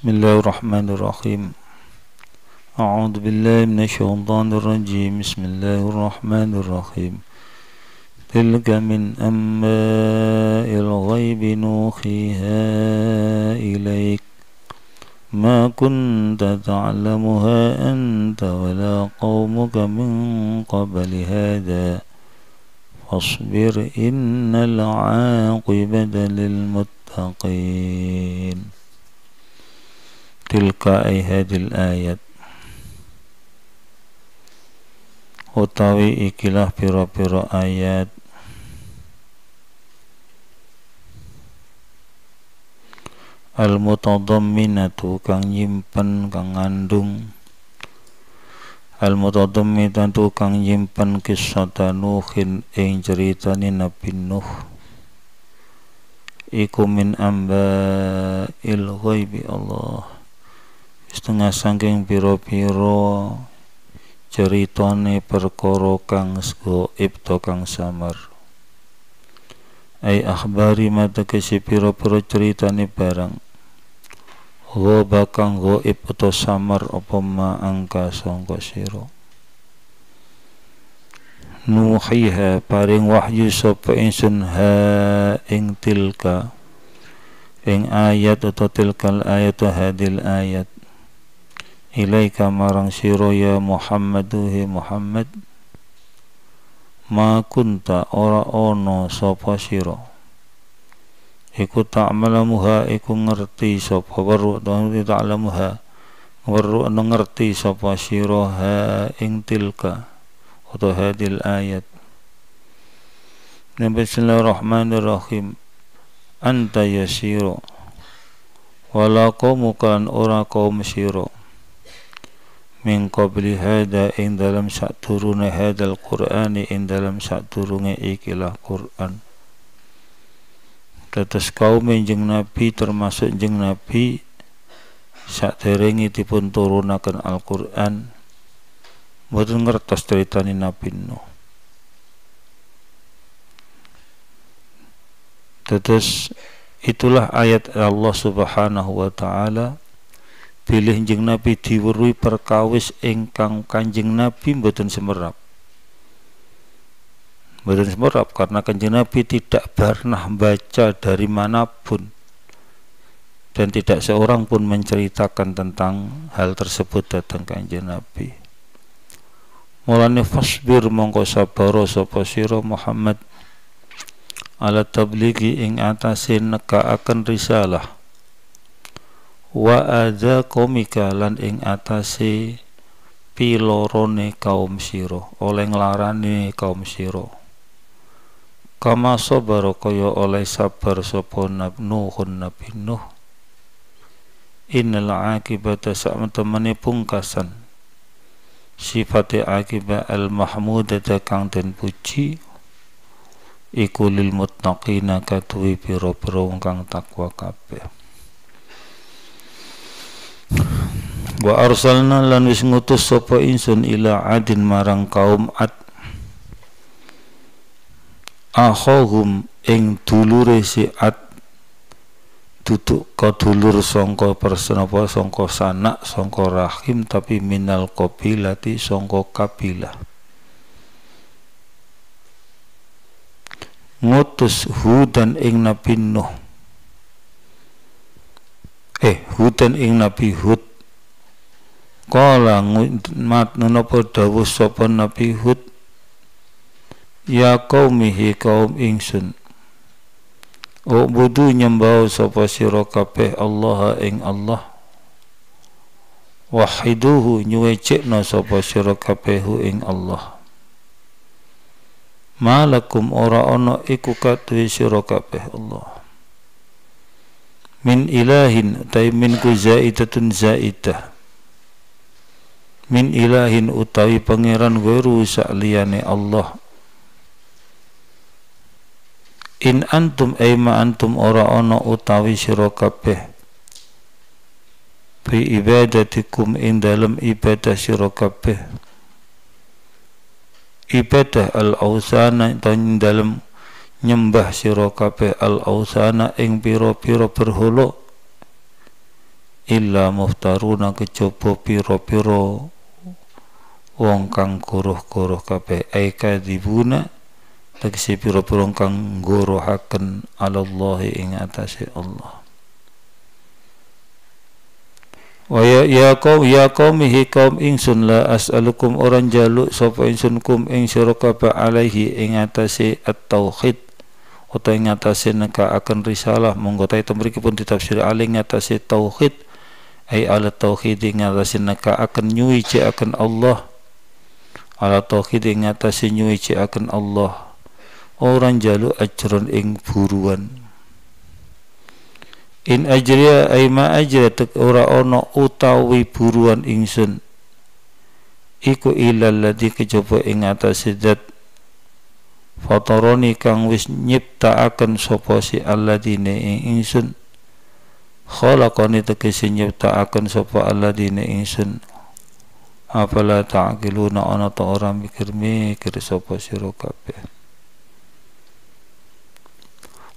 بسم الله الرحمن الرحيم أعوذ بالله من الشيطان الرجيم بسم الله الرحمن الرحيم تلك من أنباء الغيب نوخيها إليك ما كنت تعلمها أنت ولا قومك من قبل هذا فاصبر إن العاقبة للمتقين tilka'i hadil ayat utawi ikilah piro-piro ayat al mutadamminatu kang nyimpen kang ngandung al mutadamminatu kang nyimpen kisah Nuhin ing ceritani Nabi Nuh iku min amba il ghaibi Allah setengah sangking piro-piro ceritane perkoro kang gaib to kang samar ai akhbari kesi piro-piro ceritane barang Go bakang gaib to samar opo ma angka sangka siro nuhiha paring wahyu sopa insun ha ing tilka ing ayat atau tilkal ayat atau hadil ayat ilaika marang siro ya Muhammadu Muhammad ma kunta ora ono sopa siro iku ta'lamuha iku ngerti sapa weru ta'lamuha weru ngerti sopa siro ha ing tilka atau hadil ayat Bismillahirrahmanirrahim Anta ya siro Walakomukan kaum ora kaum siro min qabli hada in dalam sak turune hadal qur'ani in dalam sak turunge ikilah qur'an tetes kaum jeng nabi termasuk jeng nabi sak derengi dipun turunaken Al-Qur'an mboten ngertos critani Nabi no. Tetes itulah ayat Allah Subhanahu wa taala bilih jeng Nabi diwerui perkawis engkang Kanjeng Nabi mboten semerap. Mboten semerap karena Kanjeng Nabi tidak pernah baca dari manapun dan tidak seorang pun menceritakan tentang hal tersebut datang Kanjeng Nabi. Mulanya fasbir mongko sabaro sopa siro Muhammad ala tabligi ing neka akan risalah wa ada komika lan ing atase pilorone kaum siro oleh nglarane kaum siro. kama sobaro kaya oleh sabar sapa nuhun nabi nuh innal akibata sakmetemene pungkasan sifate akibat al mahmudata kang den puji iku lil muttaqina katuwi pira kang takwa kabeh wa arsalna lan wis ngutus sapa insun ila adin marang kaum ad akhahum ing dulure si ad duduk dulur songko persenapa songko sanak songko rahim tapi minal qabilati songko kabilah ngutus dan ing nabi Nuh eh dan ing nabi Hud Kala mat napa dawu sopo Nabi Hud Ya kaumihi kaum ingsun budu nyembau sopo siro kabeh Allah ing Allah Wahiduhu nyuwecekna sopo siro ing Allah Malakum ora ono iku kaduwe sira Allah Min ilahin taimin min ku zaidatun zaidah min ilahin utawi pangeran weru sakliyane Allah in antum aima antum ora ono utawi sira kabeh bi ibadatikum in dalam ibadah sira kabeh ibadah al-ausana in dalam nyembah sira kabeh al-ausana ing pira-pira berhala illa muftaruna kecoba pira-pira wong kang kuruh-kuruh kabeh aika dibuna, tegese pira-pira kang nguruhaken alallahi ing atase Allah wa ya ya qaum ya qaumihi qaum ingsun la as'alukum orang jaluk sapa ingsun kum ing sira alaihi ing atase at-tauhid utawa ing atase neka akan risalah monggo ta itu mriki pun ditafsir ali ing atase tauhid ay ala tauhid ing atase neka akan nyuwi akan Allah ala tauhid ing ngatasi akan Allah orang jalu ajron ing buruan in ajriya aima ma tek ora ono utawi buruan ingsun iku ilal ladhi kejaba ing ngatasi zat fataroni kang wis nyiptaaken sapa si alladine ing ingsun khalaqani akan nyiptaaken sapa alladine ingsun apala ta'kiluna ana ta ora mikir mikir sapa sira kabeh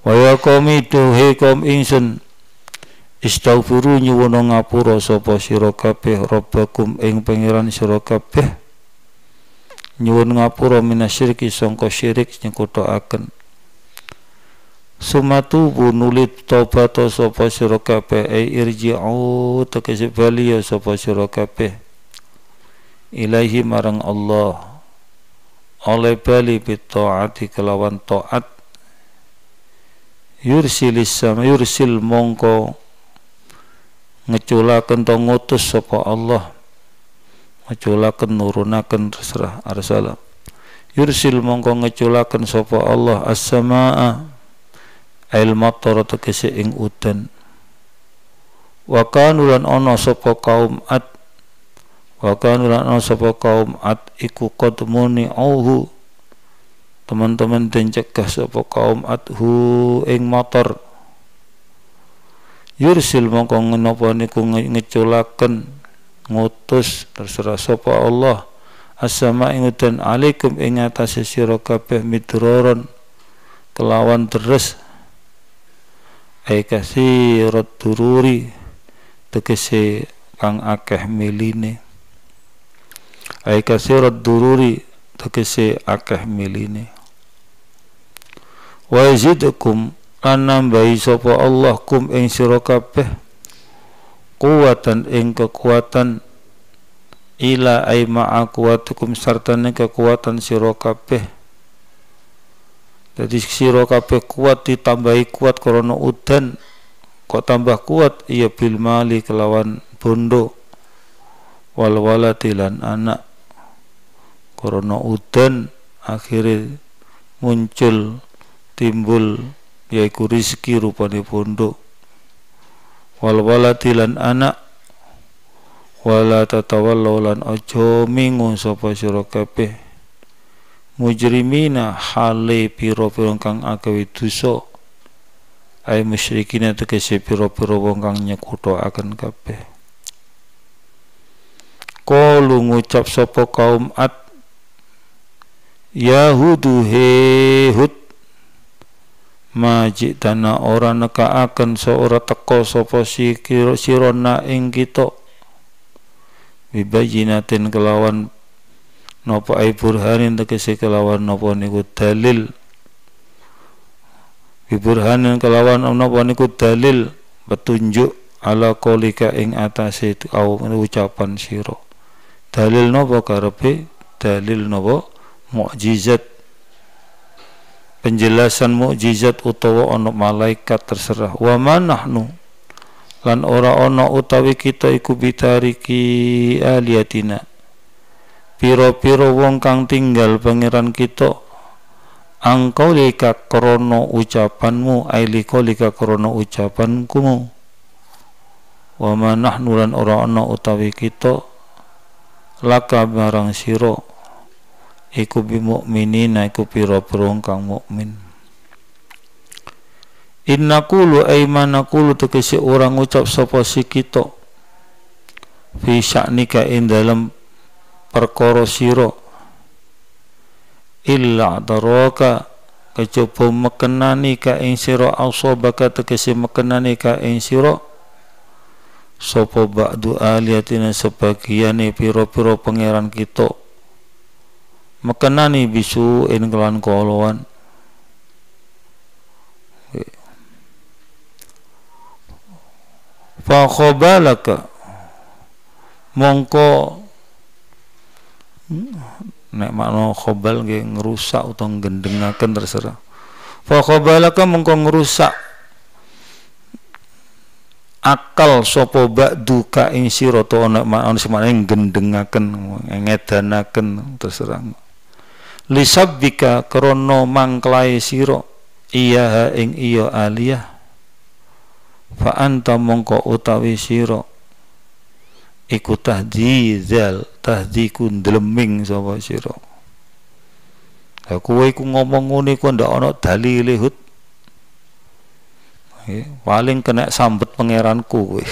waya kami duhe kom ingsun istaghfiru nyuwun ngapura sapa sira kabeh robbakum ing pangeran sira kabeh nyuwun ngapura minasyirki sangka syirik nyekutaken Sumatu bunulit tobat sapa sira kabeh irji'u tekesi bali sapa sira kabeh ilaihi marang Allah oleh bali bitaati kelawan toat yursilis sama yursil mongko ngeculakan to ngutus sapa Allah ngeculakan nurunaken terserah arsala yursil mongko ngeculakan sapa Allah as-samaa ail matar tegese ing udan wa kanulan ana sapa kaum ad Wakan ulan sapa kaum at iku muni auhu teman-teman den cegah sapa kaum hu ing motor yursil mongko ngenapa niku ngeculaken ngutus terserah sapa Allah asama ing udan alaikum ing atase sira kabeh midroron kelawan deres aikasi rot dururi tegese kang akeh miline ay kasirat dururi tekesi akeh miline wa yzidukum anam nambahi sapa Allah kum ing sira kabeh kuwatan ing kekuatan ila ay ma'a kuwatukum kekuatan sira kabeh jadi sira kabeh kuat ditambahi kuat karena udan kok tambah kuat ya bil mali kelawan bondo wal waladilan anak Krono udan akhirnya muncul timbul yaiku rizki rupane pondok wal walati anak wala tatawallaw lan aja mingu sapa sira kabeh mujrimina hale pira-pira kang agawe dosa ay musyrikina tegese pira-pira wong kang nyekutoaken kabeh qalu ngucap sapa kaum at Yahudu he hud majik dana ora seorang seora teko sapa sikira sirona ing kita bibayinatin kelawan nopo ai burhanin tegese kelawan nopo niku dalil biburhanin kelawan nopo niku dalil petunjuk ala kolika ing itu au ucapan siro. dalil nopo karepe dalil nopo mukjizat penjelasan mukjizat utawa ono malaikat terserah wa manahnu lan ora ana utawi kita iku bitariki aliatina piro-piro wong kang tinggal pangeran kita angkau lika krono ucapanmu ailiko lika krono ucapanku. wa manahnu lan ora ono utawi kita laka barang siro iku bi na iku piro pira kang mukmin Inna kulu aimana eh, kulu tekesi orang ucap sopo si kita fi sya'nika ing dalem perkara sira illa daraka kejaba mekenani ka ing sira asabaka tegesi mekenani ka ing sira sapa ba'du aliyatina sebagiane piro-piro pangeran kita mekenani bisu in kelan koloan fa khobalaka mongko nek makna khobal nggih ngerusak utawa nggendengaken terserah fa khobalaka mongko ngerusak akal sapa duka ka ing sira to ana makna semakne ngedanaken terserah Lisabika krono mangklae ia iya ing iya aliyah fa anta mongko utawi sira iku tahdi zel tahdiku ndleming sapa sira Lah kowe iku ngomong ngene kok ndak ana dalile hut. Paling kena sambet pangeran kowe.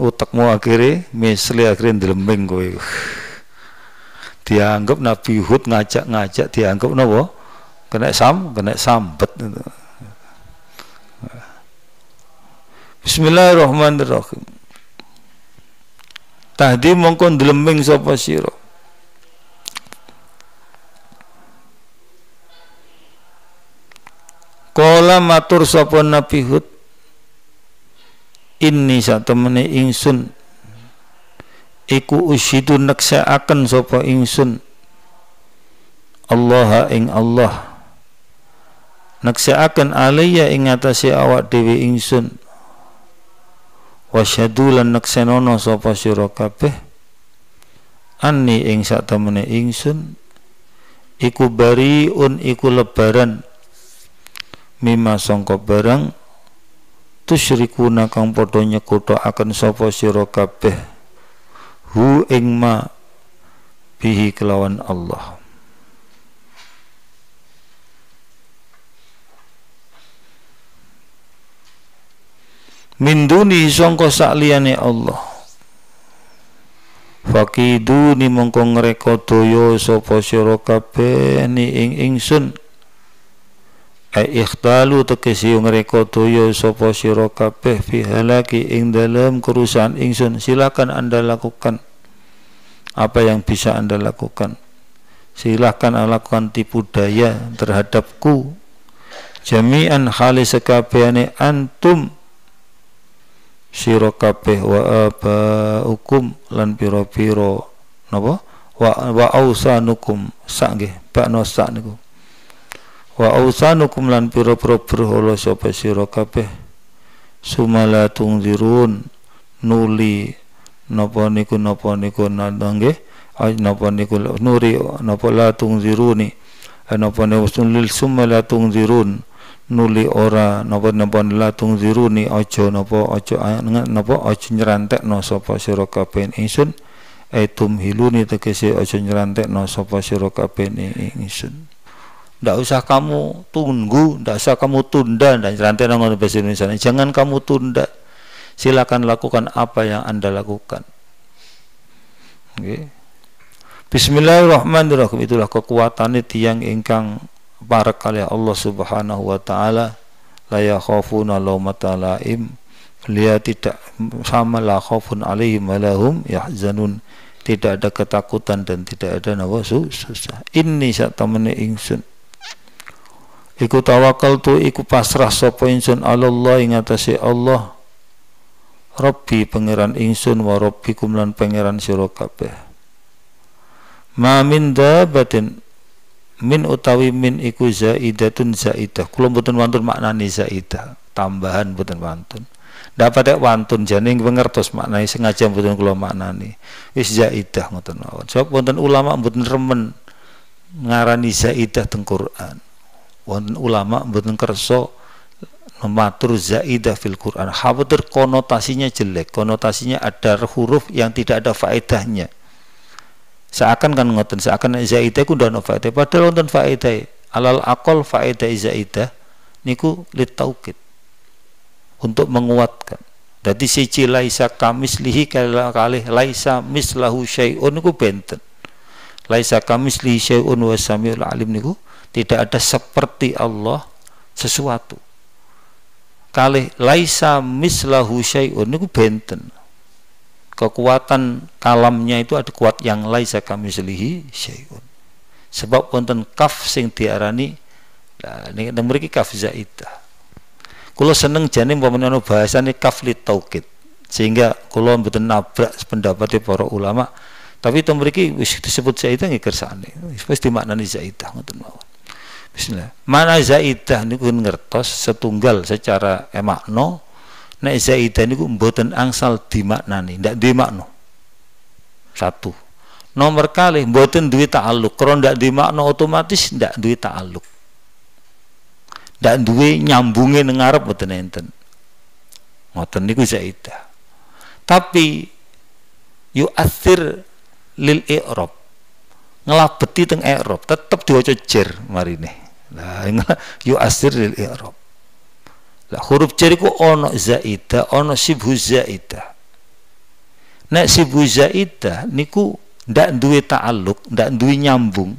Utekmu akhirnya misli akhirnya ndleming kowe dianggap Nabi Hud ngajak-ngajak dianggap nopo kena sam kena sambet Bismillahirrahmanirrahim Tadi mongko ndleming sapa sira Kala matur sapa Nabi Hud Ini satemene ingsun iku usyidu neksaaken sopa ingsun Allah ing Allah neksaaken alaya ing atasi awak dewi ingsun wasyadu lan neksenono sopa sira kabeh anni ing sak temene ingsun iku un iku lebaran mima songkok barang nakang podonya padha akan sopo sira kabeh hu ing ma bihi kelawan Allah Minduni songko sangka sakliyane Allah faqiduni mongko ngreka doyo sapa sira kabeh ni ing ingsun ai ikhtalu tekesi reko toyo sopo siro kabeh fi halaki ing dalam kerusakan ingsun silakan Anda lakukan apa yang bisa Anda lakukan silakan lakukan tipu daya terhadapku jami'an khali sekabehane antum siro kabeh wa abaukum lan piro piro, napa wa wa ausanukum sak bakno sak niku wa ausanukum lan pira-pira berhala sapa sira kabeh sumala tungzirun nuli napa niku napa niku nanda nggih napa niku nuri napa la tungziruni napa niku sulil sumala tungzirun nuli ora napa napa la tungziruni aja napa aja napa aja nyerantek no sapa sira kabeh ingsun etum hiluni tegese aja nyerantek no sapa sira kabeh ingsun tidak usah kamu tunggu, tidak usah kamu tunda dan rantai nongol bahasa Indonesia. Jangan kamu tunda. Silakan lakukan apa yang Anda lakukan. Okay. Bismillahirrahmanirrahim itulah kekuatan tiang ingkang para kali ya Allah Subhanahu wa taala la yakhafuna beliau tidak sama la khaufun alaihim walahum yahzanun tidak ada ketakutan dan tidak ada nawa susah ini saat temani ingsun iku tu iku pasrah sapa ingsun Allah ing atase Allah Rabbi pangeran ingsun wa rabbikum lan pangeran sira kabeh ma min dabatin min utawi min iku zaidatun zaidah kula mboten wonten maknane zaidah tambahan mboten wonten dapat wantun jane pengertos maknane sengaja mboten kula maknani wis zaidah ngoten mawon sebab wonten ulama mboten remen ngarani zaidah teng Quran wonten ulama mboten kerso mematur zaidah fil Quran khawatir konotasinya jelek konotasinya ada huruf yang tidak ada faedahnya seakan kan ngoten seakan zaidah ku ndono faedah padahal wonten faedah alal akol faedah zaidah niku litaukit untuk menguatkan jadi siji laisa lihi kalih laisa mislahu syai'un niku benten laisa kamis lihi syai'un wa samiul alim niku tidak ada seperti Allah sesuatu kali laisa mislahu syai'un niku benten kekuatan kalamnya itu ada kuat yang laisa kami selihi syai'un sebab konten kaf sing diarani niki nah, mriki kaf zaidah kula seneng jane umpamane ana bahasane kaf li taukid sehingga kula mboten nabrak pendapatnya para ulama tapi itu mriki wis disebut zaidah nggih kersane wis dimaknani zaidah ngoten mawon Bismillah. Mana zaidah niku ngertos setunggal secara emakno. Nek zaidah niku mboten angsal dimaknani, ndak dimakno Satu. Nomor kali mboten duwe aluk. Kalau ndak dimakno otomatis ndak duwe ta'aluk. Ndak duwe nyambunge ning ngarep mboten enten. Ngoten niku zaidah. Tapi yu'athir lil i'rab ngelabeti teng i'rab tetep diwaca jer marine Nah, asir lil i'rab. Lah huruf jar iku ana zaida, ana sibhu zaida. Nek sibhu zaida niku ndak duwe ta'alluq, ndak duwe nyambung,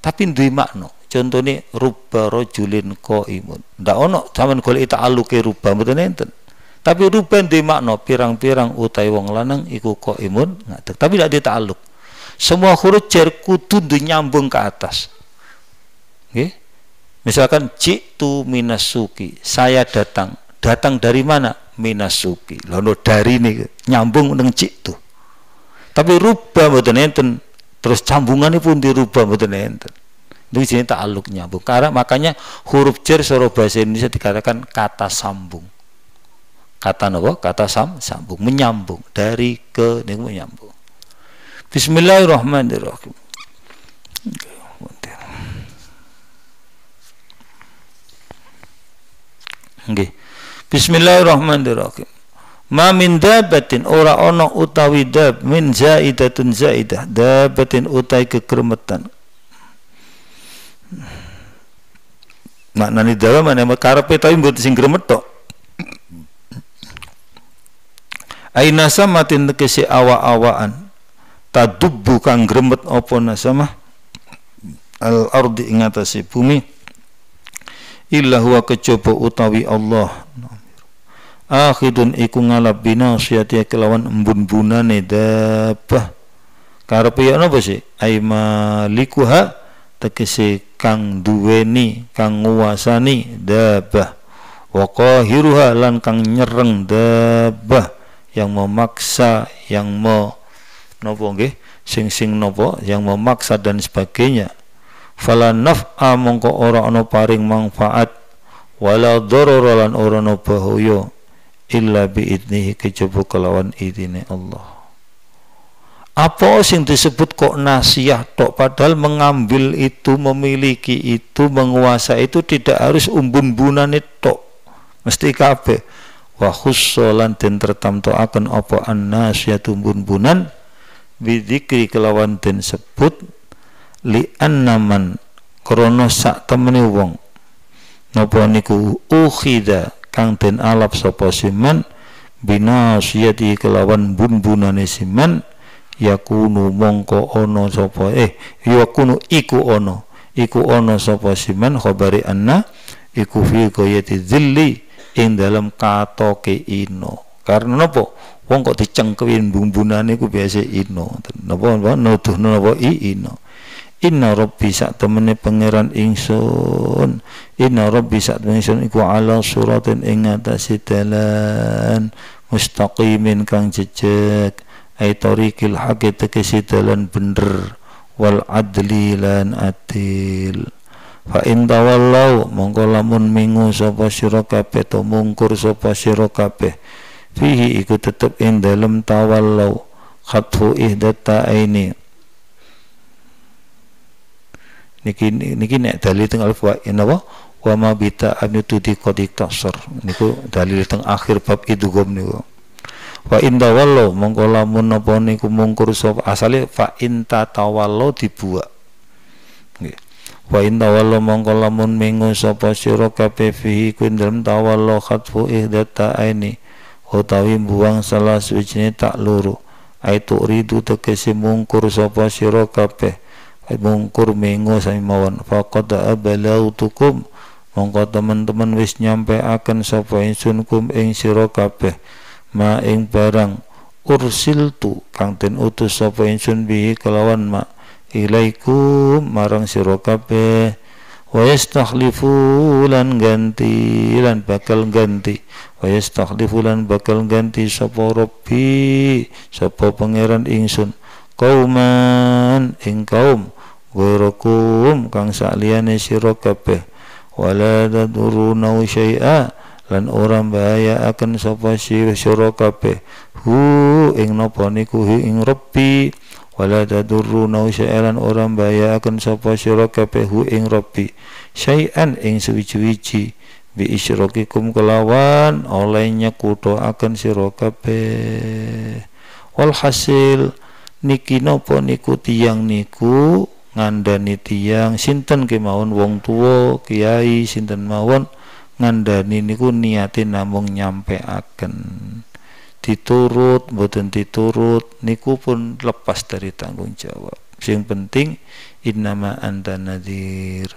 tapi duwe makna. Contone imun rajulin qaimun. Ndak ana zaman golek ke rupa mboten enten. Tapi ruba duwe makna pirang-pirang utai wong lanang iku qaimun ngadeg. Tapi ndak duwe ta'alluq. Semua huruf jar kudu nyambung ke atas. Nggih. Okay? Misalkan jitu minasuki, saya datang. Datang dari mana? Minasuki. Lalu dari ini nyambung dengan jitu. Tapi rubah mboten enten. Terus cambungannya pun dirubah mboten enten. Itu sini aluk nyambung. Karena makanya huruf jer seorang bahasa Indonesia dikatakan kata sambung. Kata apa? Kata sam, sambung, menyambung dari ke ini menyambung. Bismillahirrahmanirrahim. Okay. nggih bismillahirrahmanirrahim ma min dabatin ora ono utawi dab min zaidatun zaidah dabatin utai kekremetan nani dalam emak karepe tapi buat sing gremet aina sama tegese awa-awaan tadub bukan gremet opo nasama al ardi ingatasi bumi illa huwa kejaba utawi Allah akhidun iku ngalap binasiyati kelawan embun-bunane dabah karepe ya napa sih ai malikuha tegese kang duweni kang nguasani dabah wa qahiruha lan kang nyereng dabah yang memaksa yang mau, napa nggih sing sing napa yang memaksa dan sebagainya fala naf'a mongko ora ana paring manfaat wala dharara lan ora ana bahaya illa bi idnihi kejaba kelawan idine Allah apa sing disebut kok nasiah tok padahal mengambil itu memiliki itu menguasai itu tidak harus umbun-bunane tok mesti kabeh wa khussolan den akan apa an tumbun bun-bunan bidikri kelawan den sebut li annaman krana sak temene wong napa niku ukhida kang den alap sapa siman binasiyati kelawan bunbunane simen yakunu mongko ono sapa eh yakunu iku ono iku ono sapa simen khabari anna iku fi qayati dzilli ing dalam katoke ino karena nopo wong kok dicengkewi bumbunane iku biasa ino nopo nuduhno nopo i ino Inna Rabbi sak temene pangeran ingsun. Inna Rabbi sak temene ingsun iku ala suratin ing atase dalan mustaqimin kang jejeg. Ai tariqil haqi tegese dalan bener wal adli lan adil. Fa in tawallau mongko lamun mingu sapa sira kabeh to mungkur sapa sira kabeh fihi iku tetep ing dalem tawallau khatfu ihdata aini niki niki nek dalil teng alfa ya in apa wa ma anu an yutudi qad iktasar niku dalil teng akhir bab idgham niku wa in tawallu mongko lamun napa niku mungkur sapa asale fa in tawallo dibuak nggih wa in tawallu mongko lamun mengu sapa sira kabeh fihi kuwi dalem tawallo khatfu ihdata aini utawi buang salah suci tak loro aitu ridu tekesi mungkur sapa sira kabeh mungkur mengo sami mawon faqad abalautukum mongko teman-teman wis nyampe akan sapa insun kum ing sira kabeh ma ing barang ursil tu kang den utus sapa insun bihi kelawan ma ilaikum marang sira kabeh wa yastakhlifu lan ganti lan bakal ganti wa yastakhlifu lan bakal ganti sapa rabbi sapa pangeran kau ma ing kaum ghairakum kang sakliyane sira kabeh wala taduruna syai'a lan ora akan sapa sira kabeh hu ing napa niku ing rabbi wala lan orang bahaya akan sapa sira kabeh hu ing rabbi syai'an ing suwi suwi bi isyrakikum kelawan kuto akan sira kabeh Walhasil hasil niki napa niku tiang niku ngandani tiang sinten kemauan wong tua kiai sinten mawon ngandani niku niate namung akan diturut mboten diturut niku pun lepas dari tanggung jawab Yang penting innama anta nadhir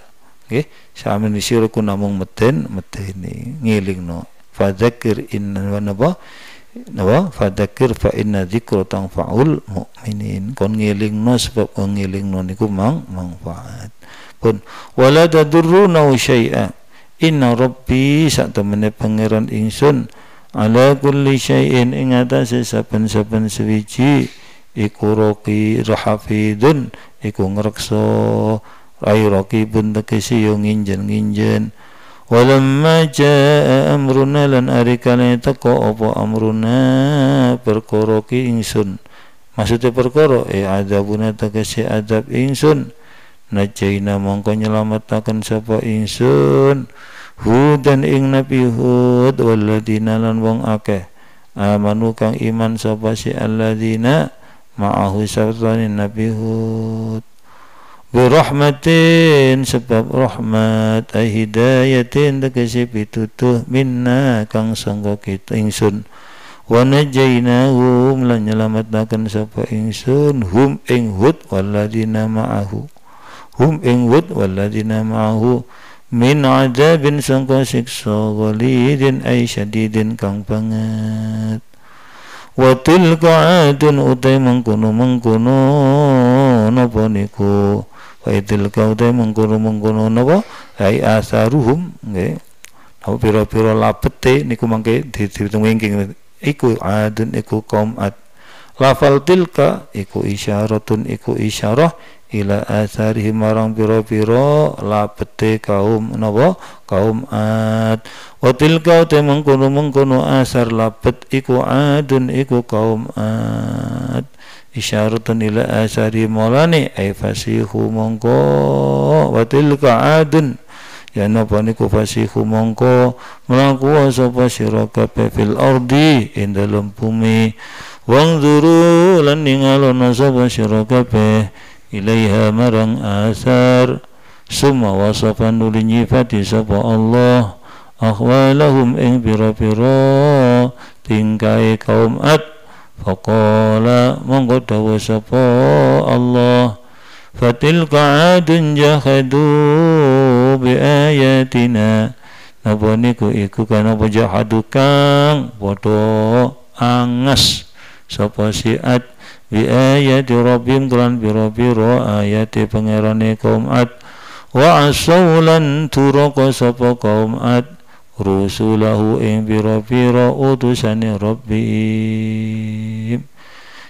nggih okay? sami nisir namung meden medeni ngelingno fadzakir inna wa napa fadakir fa inna dzikra tanfa'ul mukminin. kon ngelingno sebab ngelingno niku mang manfaat pun wala tadurruna syai'a inna rabbi sak temene pangeran ingsun ala kulli syai'in ing atase saben-saben sewiji iku roki rahafidun iku ngrekso ai roki pun tegese yo nginjen-nginjen walamma jaa amruna lan arikane teko apa amruna perkara ki ingsun maksudnya perkara e adabuna tegese adab ingsun najaina mongko nyelamatakan sapa insun Hud dan ing Nabi Hud waladina lan wong akeh amanu kang iman sapa si alladzina ma'ahu sartani Nabi Hud birahmatin sebab rahmat hidayatin tegese pitutuh minna kang sangka kita ingsun wa najainahum lan nyelametaken sapa ingsun hum ing hud waladina ma'ahu hum ing hud waladina ma'ahu min adabin sangka siksa ghalidin ay syadidin kang banget wa tilka adun utai mengkono mengkono napa niku kau kaude mengkono-mengkono nopo hai asaruhum nggih. Nopo piro pira labete niku mangke dihitung ingking iku adun iku kaum ad. Lafal tilka iku isyaratun iku isyarah ila asari marang piro piro lapete kaum nopo kaum ad wa tilka te mengkono mengkono asar lapet, iku adun iku kaum ad isyaratun ila asari maulani ay fasihu mongko wa tilka adun ya napa niku fasihu mongko mlaku sapa sira kabeh fil ardi ing dalem bumi wang zuru lan ningalono sapa sira kabeh ilaiha marang asar summa wasafan nuli nyifati sapa Allah akhwalahum ing pira-pira tingkai kaum at Faqala monggo dawa sapa Allah Fatilka adun jahadu bi ayatina Napa niku iku kan apa jahadu kang padha angas sapa siat bi ayati rabbim kelan biro-biro ayati pangerane kaum ad wa asawlan turaka sapa kaum ad rusulahu ing pira-pira utusane Rabbihim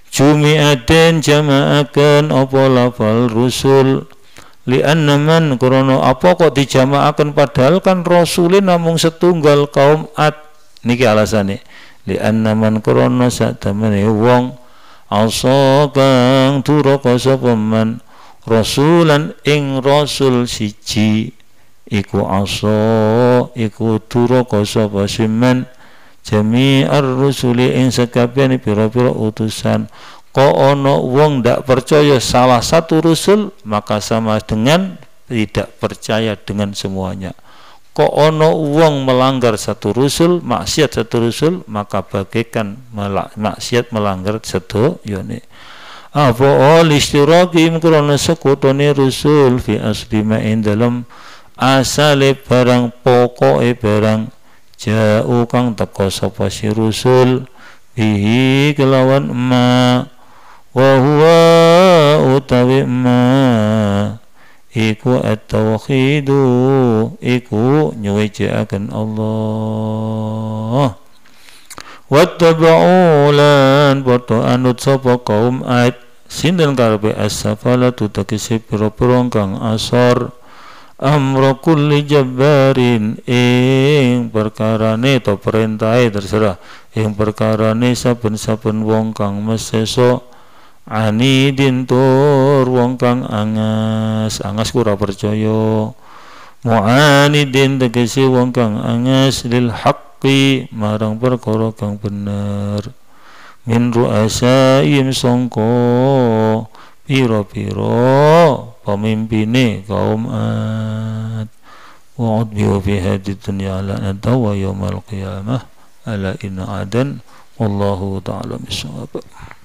Jumi'atin jama'akan apa lafal rusul li man krono apa kok dijama'akan padahal kan rasulin namung setunggal kaum at niki alasane li man krono sakdamene wong asokang turoko duraka rasulan ing rasul siji iku aso iku duraka sapa jami ar rusuli ing sekabehane pira-pira utusan ko ono wong ndak percaya salah satu rusul maka sama dengan tidak percaya dengan semuanya ko ono wong melanggar satu rusul maksiat satu rusul maka bagaikan maksiat melanggar satu yone apa ol istirakim krono sekutone rusul fi aslima ing dalam asale barang pokoke barang jauh kang teko sapa si rusul bihi kelawan ma wa huwa utawi ma iku at-tauhidu iku akan Allah wattaba'u lan boto anut sapa kaum ait sinden karepe as-safala tutakisi pira-pira kang asor amro kulli jabbarin ing perkarane to perintahe terserah ing perkarane saben-saben wong kang meseso ani dintur wong kang angas angas kura percaya muanidin tegese wong kang angas lil haqqi marang perkara kang bener min im songko piro-piro pemimpine kaum Ad wa'ud udbiu fi hadid dunya la'nata wa yawmal qiyamah ala ina adan wallahu ta'ala bisawab